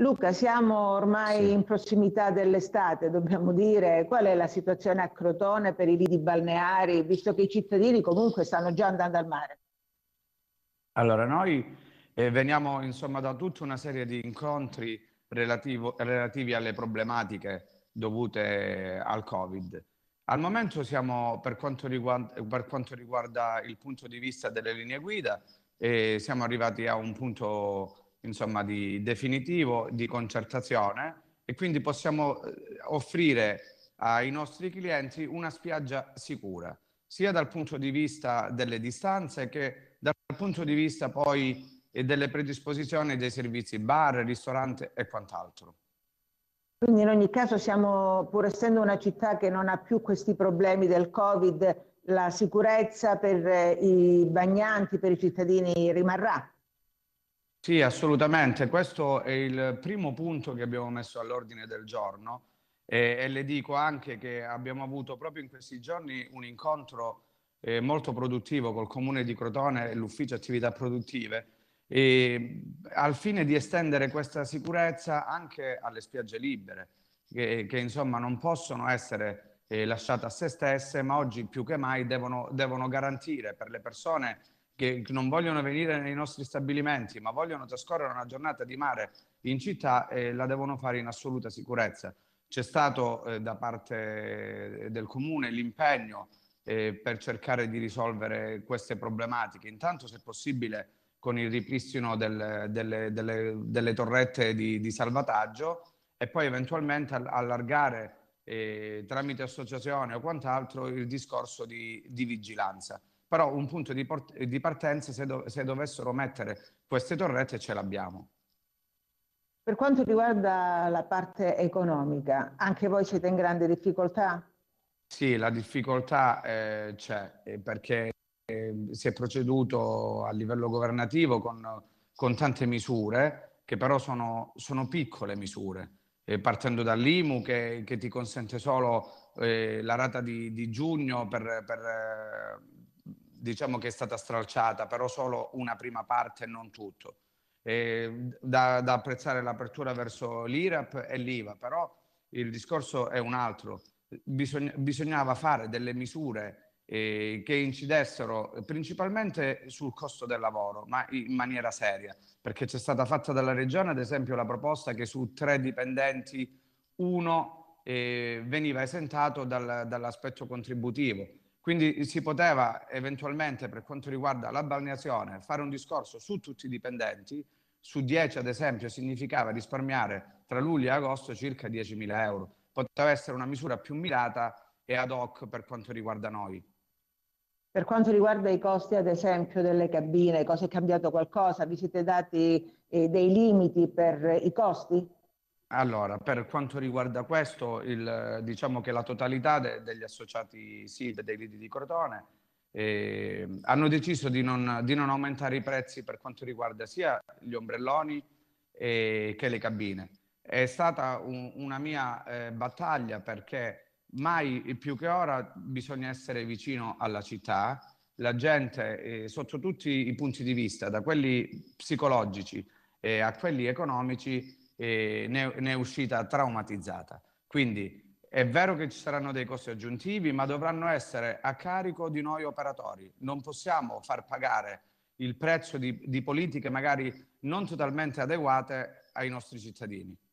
Luca, siamo ormai sì. in prossimità dell'estate, dobbiamo dire qual è la situazione a Crotone per i lidi balneari, visto che i cittadini comunque stanno già andando al mare. Allora, noi eh, veniamo insomma da tutta una serie di incontri relativo, relativi alle problematiche dovute al Covid. Al momento siamo, per quanto, riguarda, per quanto riguarda il punto di vista delle linee guida, eh, siamo arrivati a un punto insomma, di definitivo, di concertazione e quindi possiamo eh, offrire ai nostri clienti una spiaggia sicura, sia dal punto di vista delle distanze che dal punto di vista poi eh, delle predisposizioni dei servizi bar, ristorante e quant'altro. Quindi in ogni caso siamo, pur essendo una città che non ha più questi problemi del Covid, la sicurezza per eh, i bagnanti, per i cittadini rimarrà. Sì, assolutamente. Questo è il primo punto che abbiamo messo all'ordine del giorno e, e le dico anche che abbiamo avuto proprio in questi giorni un incontro eh, molto produttivo col Comune di Crotone e l'Ufficio Attività Produttive e, al fine di estendere questa sicurezza anche alle spiagge libere che, che insomma non possono essere eh, lasciate a se stesse ma oggi più che mai devono, devono garantire per le persone che non vogliono venire nei nostri stabilimenti, ma vogliono trascorrere una giornata di mare in città, eh, la devono fare in assoluta sicurezza. C'è stato eh, da parte eh, del comune l'impegno eh, per cercare di risolvere queste problematiche, intanto se possibile con il ripristino del, delle, delle, delle, torrette di, di, salvataggio e poi eventualmente allargare eh, tramite associazione o quant'altro il discorso di, di vigilanza però un punto di, di partenza se, do se dovessero mettere queste torrette ce l'abbiamo. Per quanto riguarda la parte economica, anche voi siete in grande difficoltà? Sì, la difficoltà eh, c'è eh, perché eh, si è proceduto a livello governativo con, con tante misure che però sono, sono piccole misure, eh, partendo dall'IMU che, che, ti consente solo eh, la rata di, di giugno per, per, diciamo che è stata stralciata, però solo una prima parte e non tutto. E da, da, apprezzare l'apertura verso l'IRAP e l'IVA, però il discorso è un altro. Bisogna, bisognava fare delle misure eh, che incidessero principalmente sul costo del lavoro, ma in maniera seria, perché c'è stata fatta dalla Regione, ad esempio, la proposta che su tre dipendenti uno eh, veniva esentato dal, dall'aspetto contributivo quindi si poteva eventualmente, per quanto riguarda la balneazione, fare un discorso su tutti i dipendenti, su 10 ad esempio significava risparmiare tra luglio e agosto circa 10.000 euro. Poteva essere una misura più mirata e ad hoc per quanto riguarda noi. Per quanto riguarda i costi, ad esempio, delle cabine, cosa è cambiato qualcosa? Vi siete dati eh, dei limiti per i costi? Allora, per quanto riguarda questo, il, diciamo che la totalità de, degli associati SID dei lidi di Crotone eh, hanno deciso di non, di non, aumentare i prezzi per quanto riguarda sia gli ombrelloni eh, che le cabine. È stata un, una mia eh, battaglia perché mai più che ora bisogna essere vicino alla città, la gente eh, sotto tutti i punti di vista, da quelli psicologici eh, a quelli economici, eh, ne, ne è uscita traumatizzata. Quindi è vero che ci saranno dei costi aggiuntivi, ma dovranno essere a carico di noi operatori. Non possiamo far pagare il prezzo di, di politiche magari non totalmente adeguate ai nostri cittadini.